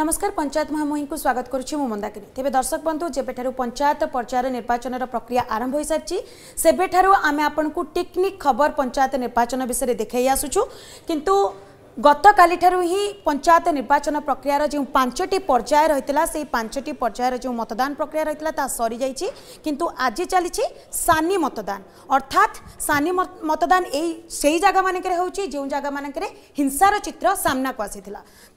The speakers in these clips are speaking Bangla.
नमस्कार पंचायत महामुही को स्वागत करुच्ची मंदाकिनी तेज दर्शक बंधु जब पंचायत पर्यायर निर्वाचन प्रक्रिया आरंभ हो सारी से आम आपको टिकनिक खबर पंचायत निर्वाचन विषय देखु कितु গতকালিঠার হি পঞ্চায়েত নির্বাচন প্রক্রিয়ার যে পাঁচটি পর্যায় রয়েছে সেই পাঁচটি পর্যায়ের যে মতদান প্রক্রিয়া রয়েছে তা সরি যাই কিন্তু আজ চালছে সানি মতদান অর্থাৎ সানি মতদান এই সেই জায়গা মানকরে হচ্ছে যে জায়গা মানকরে হিংসার চিত্র সামনাকু আসি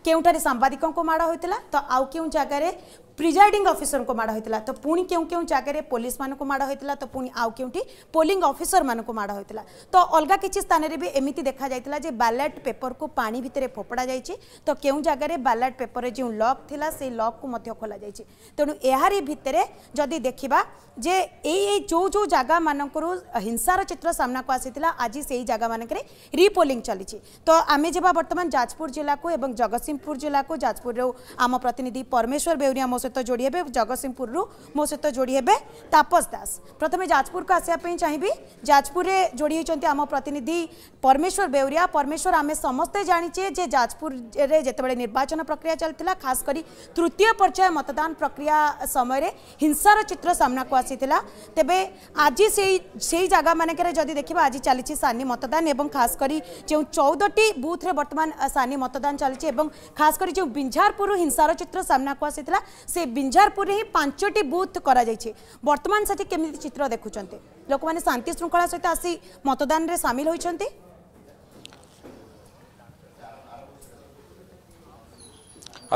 কেউঠার সাংবাদিকঙ্ মাড় হয়েছিল তো আউ কেউ জায়গায় प्रिजाइडिंग अफिसर को माड़ होता तो पुणी क्यों क्यों जगह पुलिस मानक माड़ होता तो पुणी आउ क्यों पोलींग अफिसर मानक माड़ होता तो अलग किसी स्थान में भी एमती देखा जाता जे बैलेट पेपर को पा भितर फोपड़ा जाए तो क्यों जगह बैलेट पेपर जो लक से लक को खोल जाए तेणु यार भितर जदि देखा जे यो जो जगह मानकू हिंसार चित्र सामना को आसी आज से ही जगह मानक रिपोलींग चली तो आम जावा बर्तमान जाजपुर जिला जगत सिंहपुर जिला जाजपुर आम प्रतिनिधि परमेश्वर बेहरी सहित जोड़ी हे सिंहपुर मो सहित जोड़ी हे तापस दास प्रथम जाजपुर को आसवाई चाहिए जाजपुर में जोड़ी होती आम प्रतिनिधि परमेश्वर बेउरिया परमेश्वर आम समस्ते जाचे जे जाजपुर जितेबाला निर्वाचन प्रक्रिया चलता खास कर तृतीय पर्याय मतदान प्रक्रिया समय हिंसार चित्र सामना को आसी तेज आज से जगह मानक जदि देखा आज चली सानी मतदान और खास कर जो चौदटी बूथ्रे बर्तमान सानी मतदान चली खास कर जो बिंझारपुर हिंसार चित्र सामना को आसी সে বিঞ্ঝারপুরে হি পাঁচটি বুথ করা যাইছে বর্তমান সেটি কেমিতি চিত্র দেখুছেন লোক মানে শান্তি শৃঙ্খলা সহ আসি মতদানের সামিল হয়েছেন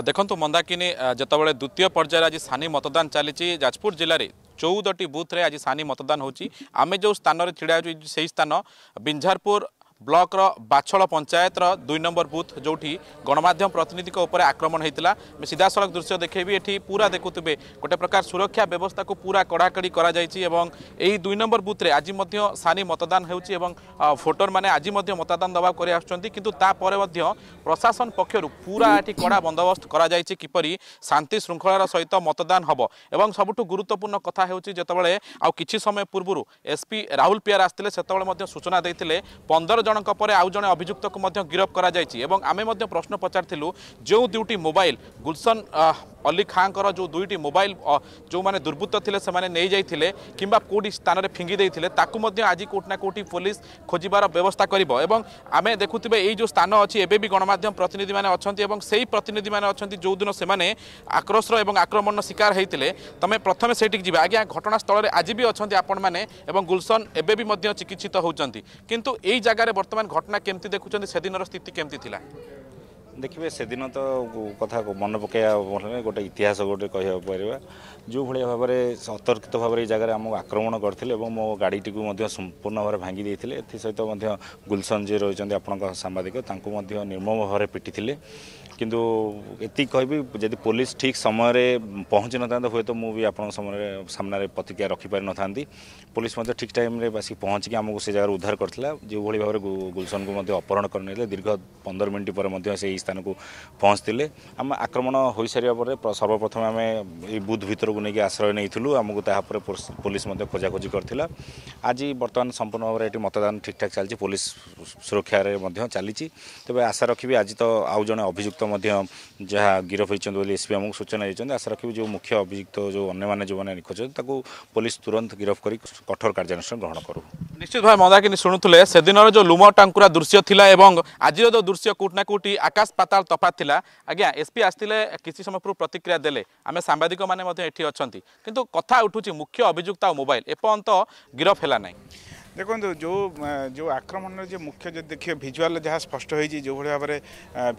ଦେଖନ୍ତୁ ମନ୍ଦାକିନୀ ଯେତେବେଳେ ଦ୍ୱିତୀୟ ପର୍ଯ୍ୟାୟରେ ଆଜି ସାନି ମତଦାନ ଚାଲିଛି ଯାଜପୁର ଜିଲ୍ଲାରେ ଚଉଦଟି ବୁଥ୍ରେ ଆଜି ସାନି ମତଦାନ ହେଉଛି ଆମେ ଯେଉଁ ସ୍ଥାନରେ ଛିଡ଼ା ହେଉଛୁ ସେହି ସ୍ଥାନ ବିଞ୍ଝାରପୁର ବ୍ଲକର ବାଛଳ ପଞ୍ଚାୟତର ଦୁଇ ନମ୍ବର ବୁଥ୍ ଯେଉଁଠି ଗଣମାଧ୍ୟମ ପ୍ରତିନିଧିଙ୍କ ଉପରେ ଆକ୍ରମଣ ହୋଇଥିଲା ମୁଁ ସିଧାସଳଖ ଦୃଶ୍ୟ ଦେଖେଇବି ଏଠି ପୁରା ଦେଖୁଥିବେ ଗୋଟେ ପ୍ରକାର ସୁରକ୍ଷା ବ୍ୟବସ୍ଥାକୁ ପୁରା କଡ଼ାକଡ଼ି କରାଯାଇଛି ଏବଂ ଏହି ଦୁଇ ନମ୍ବର ବୁଥ୍ରେ ଆଜି ମଧ୍ୟ ସାନି ମତଦାନ ହେଉଛି ଏବଂ ଭୋଟରମାନେ ଆଜି ମଧ୍ୟ ମତଦାନ ଦେବାକୁ କରି ଆସୁଛନ୍ତି କିନ୍ତୁ ତାପରେ ମଧ୍ୟ ପ୍ରଶାସନ ପକ୍ଷରୁ ପୁରା ଏଠି କଡ଼ା ବନ୍ଦୋବସ୍ତ କରାଯାଇଛି କିପରି ଶାନ୍ତି ଶୃଙ୍ଖଳାର ସହିତ ମତଦାନ ହେବ ଏବଂ ସବୁଠୁ ଗୁରୁତ୍ୱପୂର୍ଣ୍ଣ କଥା ହେଉଛି ଯେତେବେଳେ ଆଉ କିଛି ସମୟ ପୂର୍ବରୁ ଏସ୍ପି ରାହୁଲ ପିଆର ଆସିଥିଲେ ସେତେବେଳେ ମଧ୍ୟ ସୂଚନା ଦେଇଥିଲେ ପନ୍ଦର ଜଣଙ୍କ ପରେ ଆଉ ଜଣେ ଅଭିଯୁକ୍ତକୁ ମଧ୍ୟ ଗିରଫ କରାଯାଇଛି ଏବଂ ଆମେ ମଧ୍ୟ ପ୍ରଶ୍ନ ପଚାରିଥିଲୁ ଯେଉଁ ଦୁଇଟି ମୋବାଇଲ ଗୁଲସନ ଅଲି ଖାଁଙ୍କର ଯେଉଁ ଦୁଇଟି ମୋବାଇଲ ଯେଉଁମାନେ ଦୁର୍ବୃତ୍ତ ଥିଲେ ସେମାନେ ନେଇଯାଇଥିଲେ କିମ୍ବା କେଉଁଠି ସ୍ଥାନରେ ଫିଙ୍ଗି ଦେଇଥିଲେ ତାକୁ ମଧ୍ୟ ଆଜି କେଉଁଠି ନା କେଉଁଠି ପୋଲିସ ଖୋଜିବାର ବ୍ୟବସ୍ଥା କରିବ ଏବଂ ଆମେ ଦେଖୁଥିବେ ଏଇ ଯେଉଁ ସ୍ଥାନ ଅଛି ଏବେ ବି ଗଣମାଧ୍ୟମ ପ୍ରତିନିଧିମାନେ ଅଛନ୍ତି ଏବଂ ସେହି ପ୍ରତିନିଧିମାନେ ଅଛନ୍ତି ଯେଉଁଦିନ ସେମାନେ ଆକ୍ରୋଶର ଏବଂ ଆକ୍ରମଣର ଶିକାର ହୋଇଥିଲେ ତୁମେ ପ୍ରଥମେ ସେଇଠିକି ଯିବା ଆଜ୍ଞା ଘଟଣାସ୍ଥଳରେ ଆଜି ବି ଅଛନ୍ତି ଆପଣମାନେ ଏବଂ ଗୁଲସନ ଏବେ ବି ମଧ୍ୟ ଚିକିତ୍ସିତ ହେଉଛନ୍ତି କିନ୍ତୁ ଏଇ ଜାଗାରେ ବର୍ତ୍ତମାନ ଘଟଣା କେମିତି ଦେଖୁଛନ୍ତି ସେଦିନର ସ୍ଥିତି କେମିତି ଥିଲା ଦେଖିବେ ସେଦିନ ତ କଥାକୁ ମନେ ପକାଇବା ଗୋଟେ ଇତିହାସ ଗୋଟେ କହିପାରିବା ଯେଉଁଭଳି ଭାବରେ ଅତର୍କିତ ଭାବରେ ଏଇ ଜାଗାରେ ଆମକୁ ଆକ୍ରମଣ କରିଥିଲେ ଏବଂ ମୋ ଗାଡ଼ିଟିକୁ ମଧ୍ୟ ସମ୍ପୂର୍ଣ୍ଣ ଭାବରେ ଭାଙ୍ଗି ଦେଇଥିଲେ ଏଥିସହିତ ମଧ୍ୟ ଗୁଲସନ ଯିଏ ରହିଛନ୍ତି ଆପଣଙ୍କ ସାମ୍ବାଦିକ ତାଙ୍କୁ ମଧ୍ୟ ନିର୍ମମ ଭାବରେ ପିଟିଥିଲେ କିନ୍ତୁ ଏତିକି କହିବି ଯଦି ପୋଲିସ ଠିକ୍ ସମୟରେ ପହଞ୍ଚି ନଥାନ୍ତା ହୁଏତ ମୁଁ ବି ଆପଣଙ୍କ ସମୟରେ ସାମ୍ନାରେ ପ୍ରତିକ୍ରିୟା ରଖିପାରିନଥାନ୍ତି ପୋଲିସ ମଧ୍ୟ ଠିକ୍ ଟାଇମ୍ରେ ଆସିକି ପହଞ୍ଚିକି ଆମକୁ ସେ ଜାଗାରୁ ଉଦ୍ଧାର କରିଥିଲା ଯେଉଁଭଳି ଭାବରେ ଗୁଲସନକୁ ମଧ୍ୟ ଅପହରଣ କରିନେଇଥିଲେ ଦୀର୍ଘ ପନ୍ଦର ମିନିଟ୍ ପରେ ମଧ୍ୟ ସେଇ ସ୍ଥାନକୁ ପହଞ୍ଚିଥିଲେ ଆମେ ଆକ୍ରମଣ ହୋଇସାରିବା ପରେ ସର୍ବପ୍ରଥମେ ଆମେ ଏଇ ବୁଥ୍ ଭିତରକୁ ନେଇକି ଆଶ୍ରୟ ନେଇଥିଲୁ ଆମକୁ ତାହା ପରେ ପୋଲିସ ମଧ୍ୟ ଖୋଜାଖୋଜି କରିଥିଲା ଆଜି ବର୍ତ୍ତମାନ ସମ୍ପୂର୍ଣ୍ଣ ଭାବରେ ଏଠି ମତଦାନ ଠିକ୍ଠାକ୍ ଚାଲିଛି ପୋଲିସ ସୁରକ୍ଷାରେ ମଧ୍ୟ ଚାଲିଛି ତେବେ ଆଶା ରଖିବି ଆଜି ତ ଆଉ ଜଣେ ଅଭିଯୁକ୍ତ ମଧ୍ୟ ଯାହା ଗିରଫ ହୋଇଛନ୍ତି ବୋଲି ଏସ୍ପି ଆମକୁ ସୂଚନା ଦେଇଛନ୍ତି ଆଶା ରଖିବି ଯେଉଁ ମୁଖ୍ୟ ଅଭିଯୁକ୍ତ ଯେଉଁ ଅନ୍ୟମାନେ ଯେଉଁମାନେ ନିଖୋଜ ତାକୁ ପୋଲିସ ତୁରନ୍ତ ଗିରଫ କରି କଠୋର କାର୍ଯ୍ୟାନୁଷ୍ଠାନ ଗ୍ରହଣ କରୁ ନିଶ୍ଚିତ ଭାବେ ମଦାକିନି ଶୁଣୁଥିଲେ ସେଦିନର ଯେଉଁ ଲୁମ ଟାଙ୍କୁରା ଦୃଶ୍ୟ ଥିଲା ଏବଂ ଆଜିର ଯେଉଁ ଦୃଶ୍ୟ କୋଉଠି ନା କୋଉଠି ଆକାଶ ପାତାଳ ତଫାତ ଥିଲା ଆଜ୍ଞା ଏସ୍ପି ଆସିଥିଲେ କିଛି ସମୟ ପୂର୍ବରୁ ପ୍ରତିକ୍ରିୟା ଦେଲେ ଆମେ ସାମ୍ବାଦିକମାନେ ମଧ୍ୟ ଏଠି ଅଛନ୍ତି କିନ୍ତୁ କଥା ଉଠୁଛି ମୁଖ୍ୟ ଅଭିଯୁକ୍ତ ଆଉ ମୋବାଇଲ ଏପର୍ଯ୍ୟନ୍ତ ଗିରଫ ହେଲା ନାହିଁ ଦେଖନ୍ତୁ ଯେଉଁ ଯେଉଁ ଆକ୍ରମଣର ଯେ ମୁଖ୍ୟ ଯଦି ଦେଖିବେ ଭିଜୁଆଲ ଯାହା ସ୍ପଷ୍ଟ ହୋଇଛି ଯେଉଁଭଳି ଭାବରେ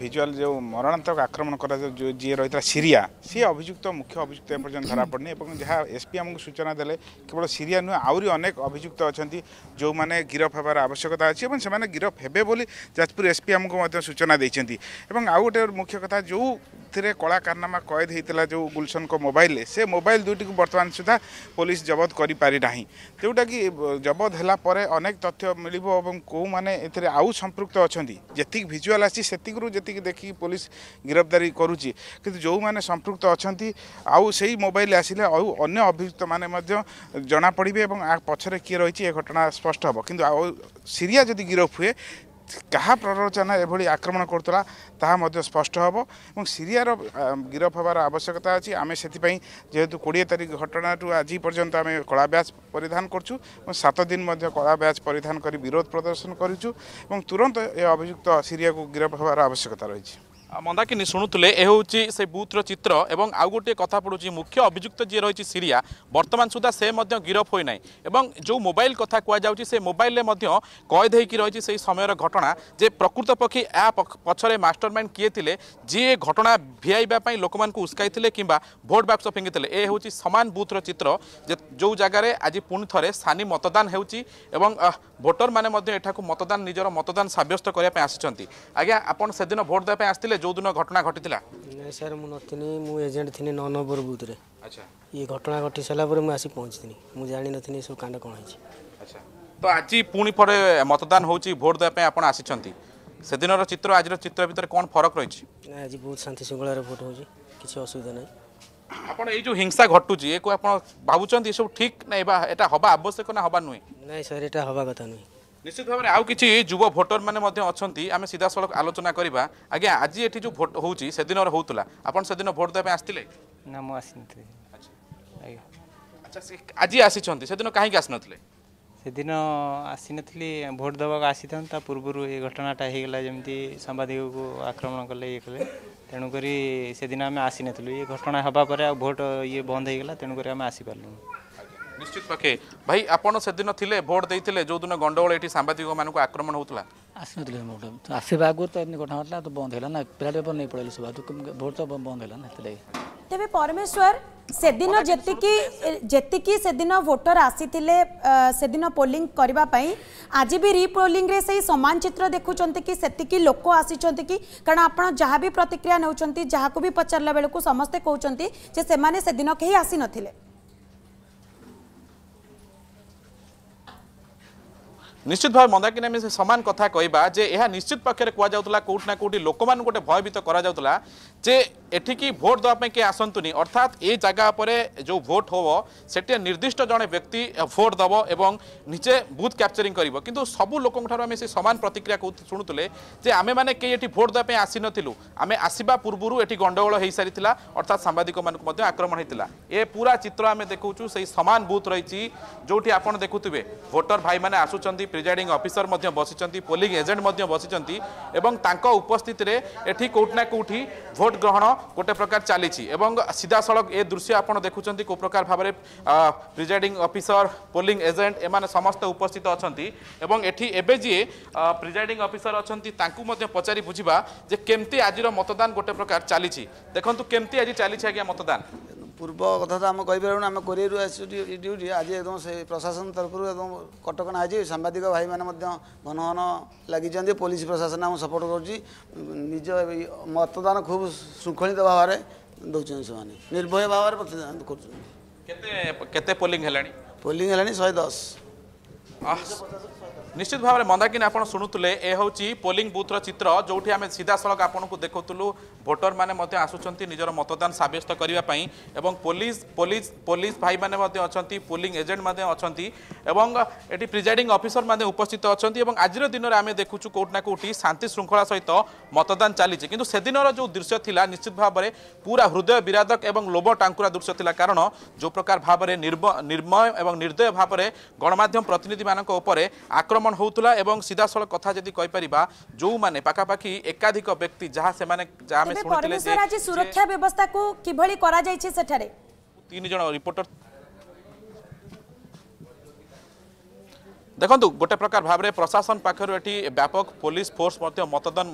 ଭିଜୁଆଲ ଯେଉଁ ମରଣାନ୍ତକ ଆକ୍ରମଣ କରାଯାଉ ଯିଏ ରହିଥିଲା ସିରିଆ ସିଏ ଅଭିଯୁକ୍ତ ମୁଖ୍ୟ ଅଭିଯୁକ୍ତ ଏପର୍ଯ୍ୟନ୍ତ ଧରାପଡ଼ିନି ଏବଂ ଯାହା ଏସ୍ପି ଆମକୁ ସୂଚନା ଦେଲେ କେବଳ ସିରିଆ ନୁହେଁ ଆହୁରି ଅନେକ ଅଭିଯୁକ୍ତ ଅଛନ୍ତି ଯେଉଁମାନେ ଗିରଫ ହେବାର ଆବଶ୍ୟକତା ଅଛି ଏବଂ ସେମାନେ ଗିରଫ ହେବେ ବୋଲି ଯାଜପୁର ଏସ୍ପି ଆମକୁ ମଧ୍ୟ ସୂଚନା ଦେଇଛନ୍ତି ଏବଂ ଆଉ ଗୋଟେ ମୁଖ୍ୟ କଥା ଯେଉଁ କଳା କଳାକାରନାମା କଏଦ ହେଇଥିଲା ଯେଉଁ ଗୁଲସନଙ୍କ ମୋବାଇଲରେ ସେ ମୋବାଇଲ ଦୁଇଟିକୁ ବର୍ତ୍ତମାନ ସୁଦ୍ଧା ପୋଲିସ ଜବତ କରିପାରିନାହିଁ ଯେଉଁଟାକି ଜବତ ହେଲା ପରେ ଅନେକ ତଥ୍ୟ ମିଳିବ ଏବଂ କେଉଁମାନେ ଏଥିରେ ଆଉ ସମ୍ପୃକ୍ତ ଅଛନ୍ତି ଯେତିକି ଭିଜୁଆଲ୍ ଆସିଛି ସେତିକିରୁ ଯେତିକି ଦେଖିକି ପୋଲିସ ଗିରଫଦାରୀ କରୁଛି କିନ୍ତୁ ଯେଉଁମାନେ ସମ୍ପୃକ୍ତ ଅଛନ୍ତି ଆଉ ସେଇ ମୋବାଇଲ ଆସିଲେ ଆଉ ଅନ୍ୟ ଅଭିଯୁକ୍ତମାନେ ମଧ୍ୟ ଜଣାପଡ଼ିବେ ଏବଂ ପଛରେ କିଏ ରହିଛି ଏ ଘଟଣା ସ୍ପଷ୍ଟ ହେବ କିନ୍ତୁ ଆଉ ସିରିଆ ଯଦି ଗିରଫ ହୁଏ କାହା ପ୍ରରୋଚନା ଏଭଳି ଆକ୍ରମଣ କରୁଥିଲା ତାହା ମଧ୍ୟ ସ୍ପଷ୍ଟ ହେବ ଏବଂ ସିରିଆର ଗିରଫ ହେବାର ଆବଶ୍ୟକତା ଅଛି ଆମେ ସେଥିପାଇଁ ଯେହେତୁ କୋଡ଼ିଏ ତାରିଖ ଘଟଣାଠୁ ଆଜି ପର୍ଯ୍ୟନ୍ତ ଆମେ କଳା ବ୍ୟାଚ୍ ପରିଧାନ କରୁଛୁ ଏବଂ ସାତ ଦିନ ମଧ୍ୟ କଳା ବ୍ୟାଚ୍ ପରିଧାନ କରି ବିରୋଧ ପ୍ରଦର୍ଶନ କରିଛୁ ଏବଂ ତୁରନ୍ତ ଏ ଅଭିଯୁକ୍ତ ସିରିଆକୁ ଗିରଫ ହେବାର ଆବଶ୍ୟକତା ରହିଛି ମନ୍ଦାକିନୀ ଶୁଣୁଥିଲେ ଏ ହେଉଛି ସେ ବୁଥ୍ର ଚିତ୍ର ଏବଂ ଆଉ ଗୋଟିଏ କଥା ପଡ଼ୁଛି ମୁଖ୍ୟ ଅଭିଯୁକ୍ତ ଯିଏ ରହିଛି ସିରିଆ ବର୍ତ୍ତମାନ ସୁଦ୍ଧା ସେ ମଧ୍ୟ ଗିରଫ ହୋଇନାହିଁ ଏବଂ ଯେଉଁ ମୋବାଇଲ କଥା କୁହାଯାଉଛି ସେ ମୋବାଇଲରେ ମଧ୍ୟ କଏଦ ହେଇକି ରହିଛି ସେହି ସମୟର ଘଟଣା ଯେ ପ୍ରକୃତ ପକ୍ଷେ ଏହା ପଛରେ ମାଷ୍ଟର ମାଇଣ୍ଡ କିଏ ଥିଲେ ଯିଏ ଘଟଣା ଭିଆଇବା ପାଇଁ ଲୋକମାନଙ୍କୁ ଉସ୍କାଇଥିଲେ କିମ୍ବା ଭୋଟ ବାକ୍ସ ଫିଙ୍ଗିଥିଲେ ଏ ହେଉଛି ସମାନ ବୁଥ୍ର ଚିତ୍ର ଯେଉଁ ଜାଗାରେ ଆଜି ପୁଣି ଥରେ ସାନି ମତଦାନ ହେଉଛି ଏବଂ ଭୋଟରମାନେ ମଧ୍ୟ ଏଠାକୁ ମତଦାନ ନିଜର ମତଦାନ ସାବ୍ୟସ୍ତ କରିବା ପାଇଁ ଆସିଛନ୍ତି ଆଜ୍ଞା ଆପଣ ସେଦିନ ଭୋଟ ଦେବା ପାଇଁ ଆସିଥିଲେ যৌদিন ঘটনা ঘটিলা ନାଇଁ ସାର୍ ମୁଁ ନଥିଲି ମୁଁ ଏଜେଣ୍ଟ ଥିଲି ନଅ ନମ୍ବର ବୁଥରେ আচ্ছা ଇଏ ଘଟଣା ଘଟି ସାରିଲା ପରେ ମୁଁ ଆସି ପହଞ୍ଚିଥିଲି ମୁଁ ଜାଣିନଥିଲି ଏସବୁ କାଣ୍ଡ କ'ଣ ହେଇଛି আচ্ছা তো আজি পুনি পরে মতদান হউছি ভোট দেওয়া পাই আপনার আসিছেন সেদিনর চিত্র আজির চিত্র ভিতরে কোন ফরক রয়েছে না ଆଜି ବହୁତ ଶାନ୍ତି ଶୃଙ୍ଖଳାରେ ଭୋଟ୍ ହେଉଛି କିଛି ଅସୁବିଧା ନାହିଁ আপনার এই যে হিংসা ঘটুছি এ আপনার ভাবুছেন এসব ঠিক না এবা এটা হবা আবশ্যক না হবা নুহে ନାଇଁ ସାର୍ ଏଇଟା ହେବା କଥା ନୁହେଁ ନିଶ୍ଚିତ ଭାବରେ ଆଉ କିଛି ଯୁବ ଭୋଟର ମାନେ ମଧ୍ୟ ଅଛନ୍ତି ଆମେ ସିଧାସଳଖ ଆଲୋଚନା କରିବା ଆଜ୍ଞା ଆଜି ଏଠି ଯେଉଁ ଭୋଟ ହେଉଛି ସେଦିନର ହେଉଥିଲା ଆପଣ ସେଦିନ ଭୋଟ ଦେବା ପାଇଁ ଆସିଥିଲେ ନା ମୁଁ ଆସିନଥିଲି ଆଜି ଆସିଛନ୍ତି ସେଦିନ କାହିଁକି ଆସିନଥିଲେ ସେଦିନ ଆସିନଥିଲି ଭୋଟ ଦେବାକୁ ଆସିଥାନ୍ତି ତା ପୂର୍ବରୁ ଏ ଘଟଣାଟା ହେଇଗଲା ଯେମିତି ସାମ୍ବାଦିକକୁ ଆକ୍ରମଣ କଲେ ଇଏ କଲେ ତେଣୁକରି ସେଦିନ ଆମେ ଆସିନଥିଲୁ ଏ ଘଟଣା ହେବା ପରେ ଆଉ ଭୋଟ ଇଏ ବନ୍ଦ ହେଇଗଲା ତେଣୁକରି ଆମେ ଆସିପାରିଲୁନି ନିଶ୍ଚିତ ପକ୍ଷେ ଭାଇ ଆପଣ ସେଦିନ ଥିଲେ ଭୋଟ ଦେଇଥିଲେ ଯେଉଁଦିନ ଗଣ୍ଡଗୋଳ ଏଠି ସାମ୍ବାଦିକମାନଙ୍କୁ ଆକ୍ରମଣ ହେଉଥିଲା ଆସିନଥିଲେ ଭୋଟ ଆସିବା ଆଗରୁ ତ ଏମିତି ଘଟଣା ହେଉଥିଲା ତ ବନ୍ଦ ହେଲା ନା ପିଲାଟି ପେପର ନେଇ ପଳେଇଲେ ସବୁ ଭୋଟ ତ ବନ୍ଦ ହେଲା ନା ସେଥିଲାଗି ତେବେ ପରମେଶ୍ୱର ସେଦିନ ଯେତିକି ଯେତିକି ସେଦିନ ଭୋଟର ଆସିଥିଲେ ସେଦିନ ପୋଲିଂ କରିବା ପାଇଁ ଆଜି ବି ରିପୋଲିଂରେ ସେଇ ସମାନ ଚିତ୍ର ଦେଖୁଛନ୍ତି କି ସେତିକି ଲୋକ ଆସିଛନ୍ତି କି କାରଣ ଆପଣ ଯାହା ବି ପ୍ରତିକ୍ରିୟା ନେଉଛନ୍ତି ଯାହାକୁ ବି ପଚାରିଲା ବେଳକୁ ସମସ୍ତେ କହୁଛନ୍ତି ଯେ ସେମାନେ ସେଦିନ କେହି ଆସିନଥିଲେ নিশ্চিত ভাবে মন্দাকিনী আমি সে সমান কথা কহবা যে এ নিশ্চিত পক্ষে কুযাওয়া কোটি না কোটি লোক গোটে ভয়ভীত করা যাওয়া যে এটি কি ভোট দেওয়া কে আসন্তুনি অর্থাৎ এই জায়গা উপরে যে ভোট হব সেটি নির্দিষ্ট জনে ব্যক্তি ভোট দেব এবং নিচে বুথ ক্যাপচরিং করব কিন্তু সবু লোক আমি সে সমান প্রতিক্রিয়া শুণুলে যে আমি মানে কে এটি ভোট দেওয়া আসি নু আমি আসবা পূর্বর এটি গন্ডগোল হয়ে সারি অর্থাৎ সাংবাদিক মানুষ আক্রমণ হয়েছিল এ পুরা চিত্র আমি দেখুছু সেই সমান বুথ রয়েছে যেটি আপনার দেখুবে ভোটর ভাই মানে আসুচার প্রিজাইডিং অফিসর বসিছেন পোলিং এজেন্ট বসিছেন এবং তাঁর উপস্থিতিরে এটি কোটি না কোটি ভোট গ্রহণ গোটে প্রকার চালিছি এবং সিধাসলখ এ দৃশ্য আপনার দেখুছেন কেউ প্রকার ভাবে প্রিজাইডিং অফিসর পোলিং এজেন্ট এমানে সমস্ত উপস্থিত অনেক এবং এটি এবে যে প্রিজাইডিং অফিসর অনেক তাঁকু পচারি বুঝবা যে কেমতি আজির মতদান গোটে প্রকার চালিছি দেখুন কেমতি আজ চালিছি আজ্ঞা মতদান पूर्व कथा तोरी आइ ड्युटी आज एकदमै प्रशासन तरफु एकदम कटकणा आज साम्बादिक भाइ घन घन पुलिस प्रशासन आम सपोर्ट गरु निज मतदान खुब शृलित भावना दुर्गा निभय भन् दस নিশ্চিত ভাবে মন্দাকিনী আপনার শুণুলে এ হচ্ছে পোলিং বুথর চিত্র যেটি আমি সিধাসলখ আপনার দেখুলু ভোটর মানে আসুচার নিজের মতদান সাব্যস্ত করা এবং পুলিশ পুলিশ পুলিশ ভাই মানে অনেক পোলিং এজেন্ট মানে অনেক এবং এটি প্রিজাইডিং অফিসর মানে উপস্থিত অনেক এবং আজির দিনের আমি দেখুছু কোটি না কোটি শান্তি শৃঙ্খলা সহ মতদান চালছে কিন্তু সেদিন যে দৃশ্য লা নিশ্চিত ভাবে পুরা হৃদয় বিরাধক এবং লোভ টাঙ্কুরা দৃশ্য লা কারণ যে প্রকার ভাবে নির্ময় এবং নির্দয় ভাবে গণমাধ্যম প্রতিনিধি ମାନଙ୍କ ଉପରେ ଆକ୍ରମଣ ହେଉଥିଲା ଏବଂ ସିଧାସଳଖ କଥା ଯଦି କହିପାରିବା ଯେଉଁମାନେ ପାଖାପାଖି ଏକାଧିକ ବ୍ୟକ୍ତି ଯାହା ସେମାନେ ଆମେ ଶୁଣିଥିଲେ ସୁରକ୍ଷା ବ୍ୟବସ୍ଥାକୁ କିଭଳି କରାଯାଇଛି ସେଠାରେ ତିନି ଜଣ ରିପୋର୍ଟର দেখুন গোটে প্রকার ভাবে প্রশাসন পাখর এটি ব্যাপক পুলিশ ফোর্স মতদান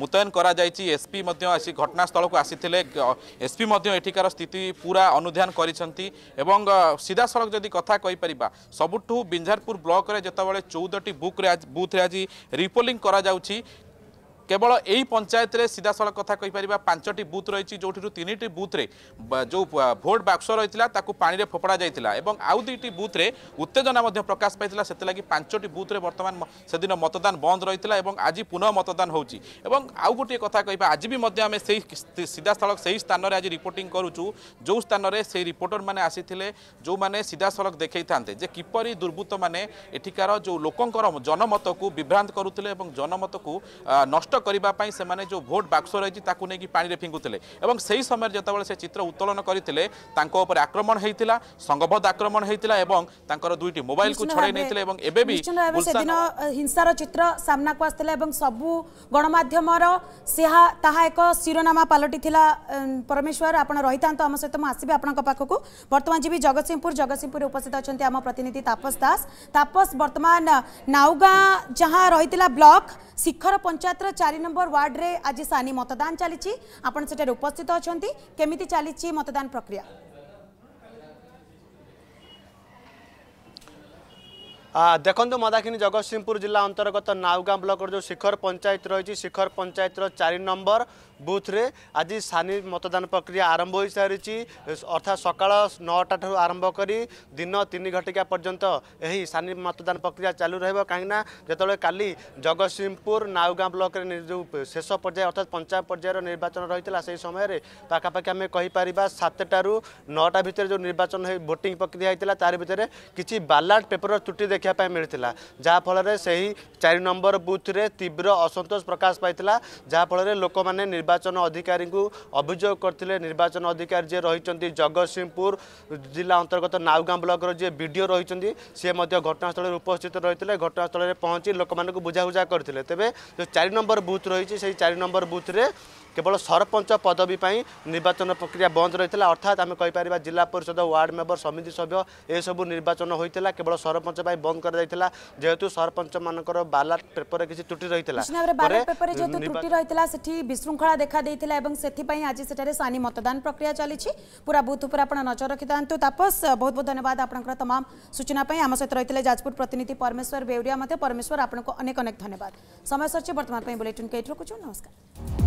মুতয়ন করা যাই এসপি আসি ঘটনাস্থলক আসিলে এসপি এঠিকার স্থিতি পুরা অনুধান করেছেন এবং সিধা সড়ক যদি কথা কইপার সবুঠু বিঞ্ঝারপুর ব্লকরে যেতবে চৌদটি বুক্রে বুথ্রে আজ রিপোলিং করা যাচ্ছি কেবল এই পঞ্চায়েত সিধা সিধাসলখ কথা কইপারা পাঁচটি বুথ রয়েছে যেটি তিনটি বুথে যে ভোট বাক্স রয়েছে তাকে পাড়ে ফোপড়া যাই এবং আউ দুইটি বুথে উত্তেজনা প্রকাশ পাই সেগে পাঁচটি বুথে বর্তমান সেদিন মতদান বন্ধ রয়েছে এবং আজ পুনঃ মতদান হচ্ছে এবং আউ গোটি কথা কইবা আজ বি আমি সেই সিধা সিধাসলখ সেই স্থানের আজ রিপোর্টিং করুছু যে স্থানের সেই রিপোর্টর মানে আসিলে যে সিধা সিধাসলখ দেখাই থাকে যে কিপর দুর্বৃত্ত মানে এঠিকার যে লোকর জনমতকে বিভ্রান্ত করুলে এবং জনমতকে নষ্ট କରିବା ପାଇଁ ସେମାନେ ଯେଉଁ ଭୋଟ୍ ବାକ୍ସ ରହିଛି ତାକୁ ନେଇକି ପାଣିରେ ଫିଙ୍ଗୁଥିଲେ ଏବଂ ସେହି ସମୟରେ ଯେତେବେଳେ ସେ ଚିତ୍ର ଉତ୍ତୋଳନ କରିଥିଲେ ତାଙ୍କ ଉପରେ ଆକ୍ରମଣ ହେଇଥିଲା ସଂଘବଦ୍ଧ ଆକ୍ରମଣ ହେଇଥିଲା ଏବଂ ତାଙ୍କର ଦୁଇଟି ମୋବାଇଲକୁ ଛଡ଼ାଇ ନେଇଥିଲେ ଏବଂ ଏବେ ବି ସେଦିନ ହିଂସାର ଚିତ୍ର ସାମ୍ନାକୁ ଆସିଥିଲା ଏବଂ ସବୁ ଗଣମାଧ୍ୟମର ସେହା ତାହା ଏକ ଶିରୋନାମା ପାଲଟିଥିଲା ପରମେଶ୍ୱର ଆପଣ ରହିଥାନ୍ତୁ ଆମ ସହିତ ମୁଁ ଆସିବି ଆପଣଙ୍କ ପାଖକୁ ବର୍ତ୍ତମାନ ଯିବି ଜଗତସିଂହପୁର ଜଗତସିଂହପୁରରେ ଉପସ୍ଥିତ ଅଛନ୍ତି ଆମ ପ୍ରତିନିଧି ତାପସ ଦାସ ତାପସ ବର୍ତ୍ତମାନ ନାଉଗାଁ ଯାହା ରହିଥିଲା ବ୍ଲକ ଶିଖର ପଞ୍ଚାୟତର ଚାରି চারি নম্বর ওয়ার্ডে আজ সানি মতদান চালছে আপনার সেটার উপস্থিত অনেক কমিটি চালছে মতদান প্রক্রিয়া ଦେଖନ୍ତୁ ମନ୍ଦାକିନୀ ଜଗତସିଂହପୁର ଜିଲ୍ଲା ଅନ୍ତର୍ଗତ ନାଉଗାଁ ବ୍ଲକର ଯେଉଁ ଶିଖର ପଞ୍ଚାୟତ ରହିଛି ଶିଖର ପଞ୍ଚାୟତର ଚାରି ନମ୍ବର ବୁଥ୍ରେ ଆଜି ସାନି ମତଦାନ ପ୍ରକ୍ରିୟା ଆରମ୍ଭ ହୋଇସାରିଛି ଅର୍ଥାତ୍ ସକାଳ ନଅଟା ଠାରୁ ଆରମ୍ଭ କରି ଦିନ ତିନି ଘଟିକା ପର୍ଯ୍ୟନ୍ତ ଏହି ସାନି ମତଦାନ ପ୍ରକ୍ରିୟା ଚାଲୁ ରହିବ କାହିଁକିନା ଯେତେବେଳେ କାଲି ଜଗତସିଂହପୁର ନାଉଗାଁ ବ୍ଲକରେ ଯେଉଁ ଶେଷ ପର୍ଯ୍ୟାୟ ଅର୍ଥାତ୍ ପଞ୍ଚାୟତ ପର୍ଯ୍ୟାୟର ନିର୍ବାଚନ ରହିଥିଲା ସେହି ସମୟରେ ପାଖାପାଖି ଆମେ କହିପାରିବା ସାତଟାରୁ ନଅଟା ଭିତରେ ଯେଉଁ ନିର୍ବାଚନ ଭୋଟିଂ ପ୍ରକ୍ରିୟା ହୋଇଥିଲା ତାରି ଭିତରେ କିଛି ବାଲାଟ ପେପରର ତ୍ରୁଟି ଦେଖି ଦେଖିବା ପାଇଁ ମିଳିଥିଲା ଯାହାଫଳରେ ସେହି ଚାରି ନମ୍ବର ବୁଥ୍ରେ ତୀବ୍ର ଅସନ୍ତୋଷ ପ୍ରକାଶ ପାଇଥିଲା ଯାହାଫଳରେ ଲୋକମାନେ ନିର୍ବାଚନ ଅଧିକାରୀଙ୍କୁ ଅଭିଯୋଗ କରିଥିଲେ ନିର୍ବାଚନ ଅଧିକାରୀ ଯିଏ ରହିଛନ୍ତି ଜଗତସିଂହପୁର ଜିଲ୍ଲା ଅନ୍ତର୍ଗତ ନାଉଗାଁ ବ୍ଲକର ଯିଏ ବିଡ଼ିଓ ରହିଛନ୍ତି ସିଏ ମଧ୍ୟ ଘଟଣାସ୍ଥଳରେ ଉପସ୍ଥିତ ରହିଥିଲେ ଘଟଣାସ୍ଥଳରେ ପହଞ୍ଚି ଲୋକମାନଙ୍କୁ ବୁଝାବୁଝା କରିଥିଲେ ତେବେ ଯେଉଁ ଚାରି ନମ୍ବର ବୁଥ୍ ରହିଛି ସେହି ଚାରି ନମ୍ବର ବୁଥ୍ରେ केवल सरपंच पदबि पाई निर्वाचन प्रक्रिया बन्द रहितला अर्थात आम कहि परिबा जिल्ला परिषदा वार्ड मेम्बर समिति सभ्य ए सब निर्वाचन होइतिला केवल सरपंच पाई बन्द कर दैतिला जेतू सरपंच मनकर बाला पेपर किसी त्रुटि रहितला त्रुटि रहितला सेथि बिश्रृंखला देखा दैतिला एवं आज सेतारे सानी मतदान प्रक्रिया चली छि पुरा बूथ पुरा नजर रखि तापस बहुत बहुत धन्यवाद आपणकर तमाम सूचना पाई आम सहित रहितले जाजपुर प्रतिनिधि परमेश्वर बेउरिया परमेश्वर आपणको अनेक अनेक धन्यवाद समय सर्ची वर्तमान बुलेटिन कैठरो कुचो नमस्कार